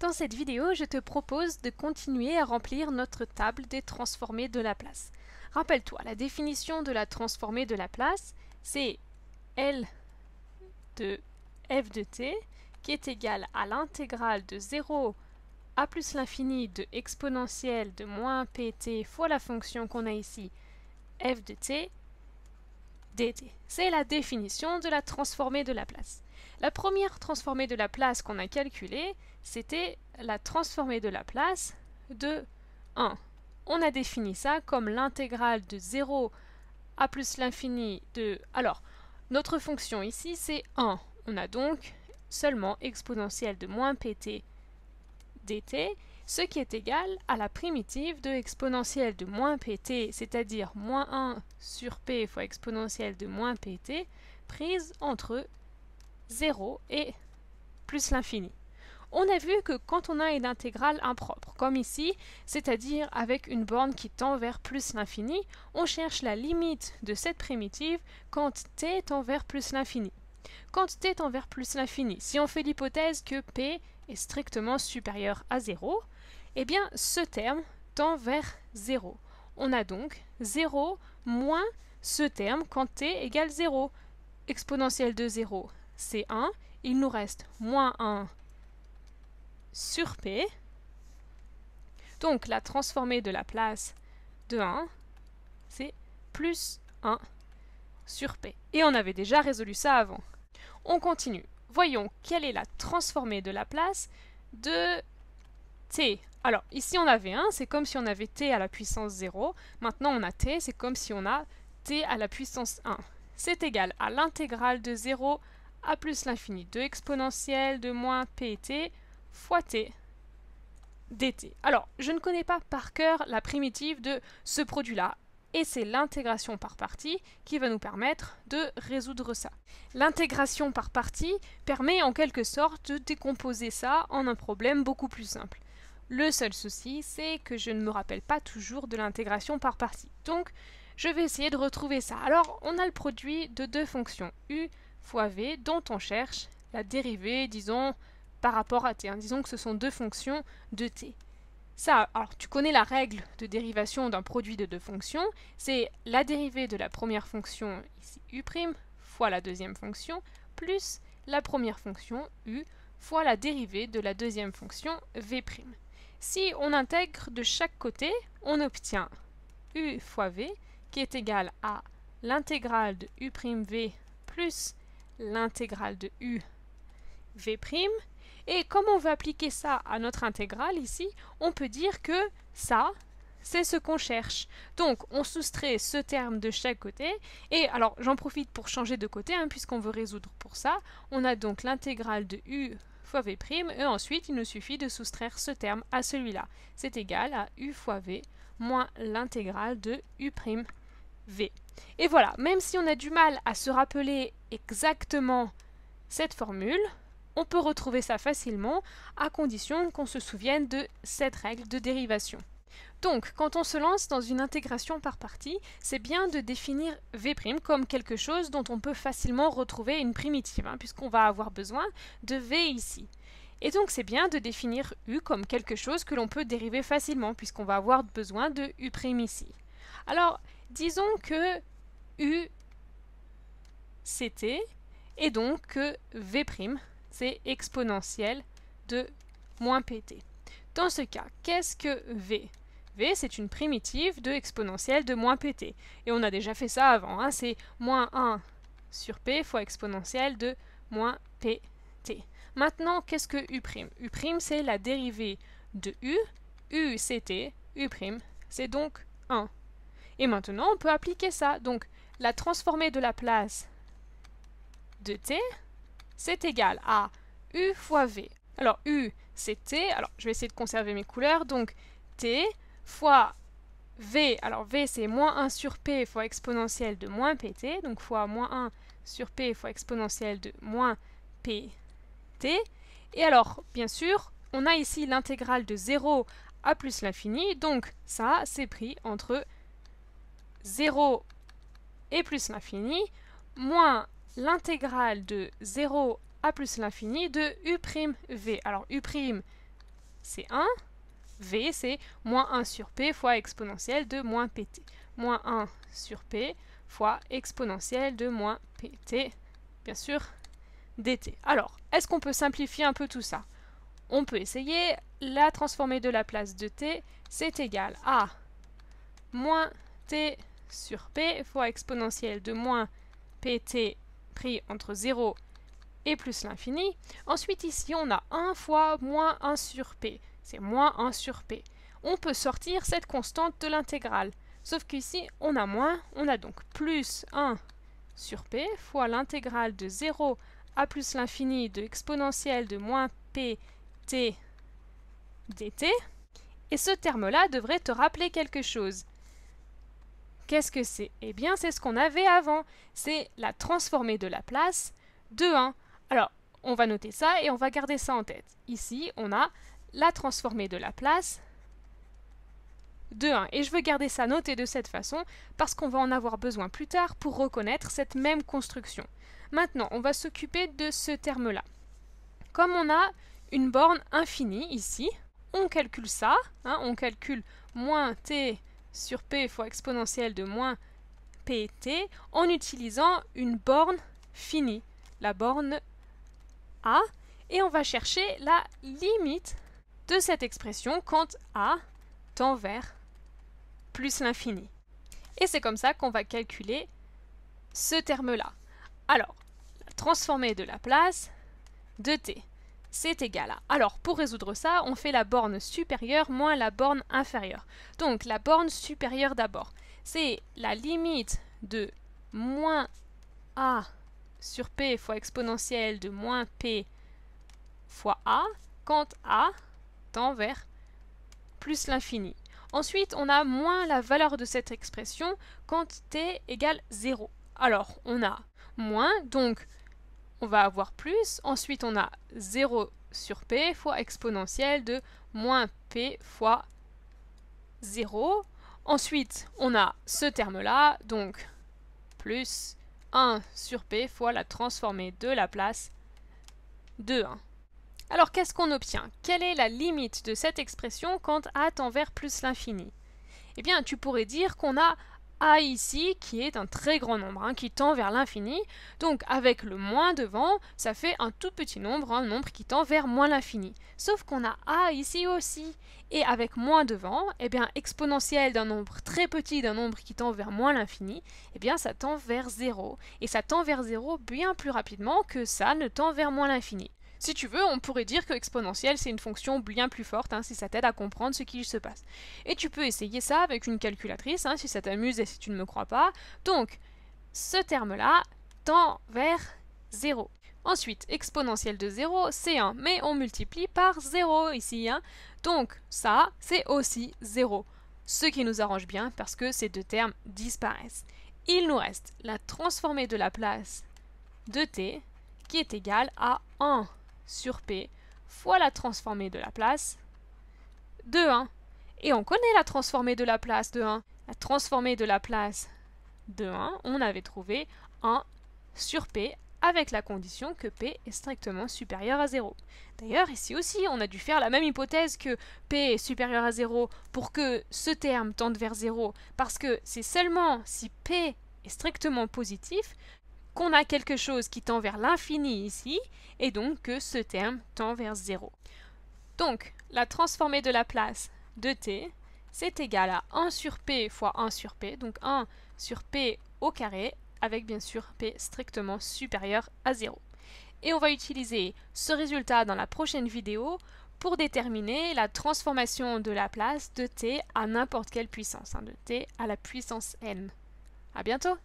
Dans cette vidéo, je te propose de continuer à remplir notre table des transformées de place. Rappelle-toi, la définition de la transformée de Laplace, c'est L de f de t qui est égale à l'intégrale de 0 à plus l'infini de exponentielle de moins pt fois la fonction qu'on a ici f de t dt. C'est la définition de la transformée de place. La première transformée de la place qu'on a calculée, c'était la transformée de la place de 1. On a défini ça comme l'intégrale de 0 à plus l'infini de... Alors, notre fonction ici, c'est 1. On a donc seulement exponentielle de moins pt dt, ce qui est égal à la primitive de exponentielle de moins pt, c'est-à-dire moins 1 sur p fois exponentielle de moins pt, prise entre 0 et plus l'infini. On a vu que quand on a une intégrale impropre, comme ici, c'est-à-dire avec une borne qui tend vers plus l'infini, on cherche la limite de cette primitive quand t tend vers plus l'infini. Quand t tend vers plus l'infini, si on fait l'hypothèse que p est strictement supérieur à 0, eh bien ce terme tend vers 0. On a donc 0 moins ce terme quand t égale 0. Exponentielle de 0, c'est 1. Il nous reste moins 1 sur P. Donc la transformée de la place de 1, c'est plus 1 sur P. Et on avait déjà résolu ça avant. On continue. Voyons quelle est la transformée de la place de T. Alors ici on avait 1, c'est comme si on avait T à la puissance 0. Maintenant on a T, c'est comme si on a T à la puissance 1. C'est égal à l'intégrale de 0 a plus l'infini de exponentielle de moins pt fois t dt. Alors, je ne connais pas par cœur la primitive de ce produit-là, et c'est l'intégration par partie qui va nous permettre de résoudre ça. L'intégration par partie permet en quelque sorte de décomposer ça en un problème beaucoup plus simple. Le seul souci, c'est que je ne me rappelle pas toujours de l'intégration par partie. Donc, je vais essayer de retrouver ça. Alors, on a le produit de deux fonctions, u fois v dont on cherche la dérivée, disons, par rapport à t. Hein. Disons que ce sont deux fonctions de t. Ça, alors tu connais la règle de dérivation d'un produit de deux fonctions, c'est la dérivée de la première fonction, ici u', fois la deuxième fonction, plus la première fonction u, fois la dérivée de la deuxième fonction v'. Si on intègre de chaque côté, on obtient u fois v, qui est égal à l'intégrale de u'v plus l'intégrale de u v' et comme on veut appliquer ça à notre intégrale ici, on peut dire que ça, c'est ce qu'on cherche. Donc, on soustrait ce terme de chaque côté. Et alors, j'en profite pour changer de côté, hein, puisqu'on veut résoudre pour ça. On a donc l'intégrale de u fois v', et ensuite, il nous suffit de soustraire ce terme à celui-là. C'est égal à u fois v moins l'intégrale de u' v. Et voilà, même si on a du mal à se rappeler exactement cette formule, on peut retrouver ça facilement à condition qu'on se souvienne de cette règle de dérivation. Donc, quand on se lance dans une intégration par partie, c'est bien de définir V' comme quelque chose dont on peut facilement retrouver une primitive, hein, puisqu'on va avoir besoin de V ici. Et donc c'est bien de définir U comme quelque chose que l'on peut dériver facilement, puisqu'on va avoir besoin de U' ici. Alors, Disons que U, t, et donc que V', c'est exponentielle de moins pt. Dans ce cas, qu'est-ce que V V, c'est une primitive de exponentielle de moins pt. Et on a déjà fait ça avant, hein, c'est moins 1 sur p fois exponentielle de moins pt. Maintenant, qu'est-ce que u', u', c'est la dérivée de u, u c'était u', c'est donc 1. Et maintenant, on peut appliquer ça. Donc, la transformée de la place de t, c'est égal à u fois v. Alors, u, c'est t. Alors, je vais essayer de conserver mes couleurs. Donc, t fois v. Alors, v, c'est moins 1 sur p fois exponentielle de moins pt. Donc, fois moins 1 sur p fois exponentielle de moins pt. Et alors, bien sûr, on a ici l'intégrale de 0 à plus l'infini. Donc, ça, c'est pris entre 0 et plus l'infini, moins l'intégrale de 0 à plus l'infini de u'v. Alors u', c'est 1, v, c'est moins 1 sur p fois exponentielle de moins pt. Moins 1 sur p fois exponentielle de moins pt, bien sûr, dt. Alors, est-ce qu'on peut simplifier un peu tout ça On peut essayer. La transformer de la place de t, c'est égal à moins t sur P fois exponentielle de moins pt pris entre 0 et plus l'infini. Ensuite, ici, on a 1 fois moins 1 sur p. C'est moins 1 sur p. On peut sortir cette constante de l'intégrale. Sauf qu'ici, on a moins, on a donc plus 1 sur p fois l'intégrale de 0 à plus l'infini de exponentielle de moins pt dt. Et ce terme-là devrait te rappeler quelque chose. Qu'est-ce que c'est Eh bien, c'est ce qu'on avait avant. C'est la transformée de la place de 1. Alors, on va noter ça et on va garder ça en tête. Ici, on a la transformée de la place de 1. Et je veux garder ça noté de cette façon parce qu'on va en avoir besoin plus tard pour reconnaître cette même construction. Maintenant, on va s'occuper de ce terme-là. Comme on a une borne infinie ici, on calcule ça, hein, on calcule moins t sur p fois exponentielle de moins pt en utilisant une borne finie, la borne a, et on va chercher la limite de cette expression quand a tend vers plus l'infini. Et c'est comme ça qu'on va calculer ce terme-là. Alors, transformer de la place de t c'est égal à. Alors pour résoudre ça, on fait la borne supérieure moins la borne inférieure. Donc la borne supérieure d'abord, c'est la limite de moins a sur p fois exponentielle de moins p fois a quand a tend vers plus l'infini. Ensuite, on a moins la valeur de cette expression quand t égale 0. Alors, on a moins, donc on va avoir plus. Ensuite, on a 0 sur p fois exponentielle de moins p fois 0. Ensuite, on a ce terme-là, donc plus 1 sur p fois la transformée de la place de 1. Alors qu'est-ce qu'on obtient Quelle est la limite de cette expression quand a tend vers plus l'infini Eh bien, tu pourrais dire qu'on a a ici qui est un très grand nombre, hein, qui tend vers l'infini. Donc avec le moins devant, ça fait un tout petit nombre, un nombre qui tend vers moins l'infini. Sauf qu'on a A ici aussi. Et avec moins devant, eh bien exponentielle d'un nombre très petit, d'un nombre qui tend vers moins l'infini, eh bien ça tend vers 0. Et ça tend vers 0 bien plus rapidement que ça ne tend vers moins l'infini. Si tu veux, on pourrait dire que exponentielle, c'est une fonction bien plus forte, hein, si ça t'aide à comprendre ce qui se passe. Et tu peux essayer ça avec une calculatrice, hein, si ça t'amuse et si tu ne me crois pas. Donc, ce terme-là tend vers 0. Ensuite, exponentielle de 0, c'est 1, mais on multiplie par 0 ici. Hein. Donc ça, c'est aussi 0. Ce qui nous arrange bien parce que ces deux termes disparaissent. Il nous reste la transformée de la place de t qui est égale à 1 sur P fois la transformée de la place de 1. Et on connaît la transformée de la place de 1. La transformée de la place de 1, on avait trouvé 1 sur P avec la condition que P est strictement supérieur à 0. D'ailleurs, ici aussi, on a dû faire la même hypothèse que P est supérieur à 0 pour que ce terme tende vers 0, parce que c'est seulement si P est strictement positif qu'on a quelque chose qui tend vers l'infini ici, et donc que ce terme tend vers 0. Donc, la transformée de la place de t, c'est égal à 1 sur p fois 1 sur p, donc 1 sur p au carré, avec bien sûr p strictement supérieur à 0. Et on va utiliser ce résultat dans la prochaine vidéo pour déterminer la transformation de la place de t à n'importe quelle puissance, hein, de t à la puissance n. A bientôt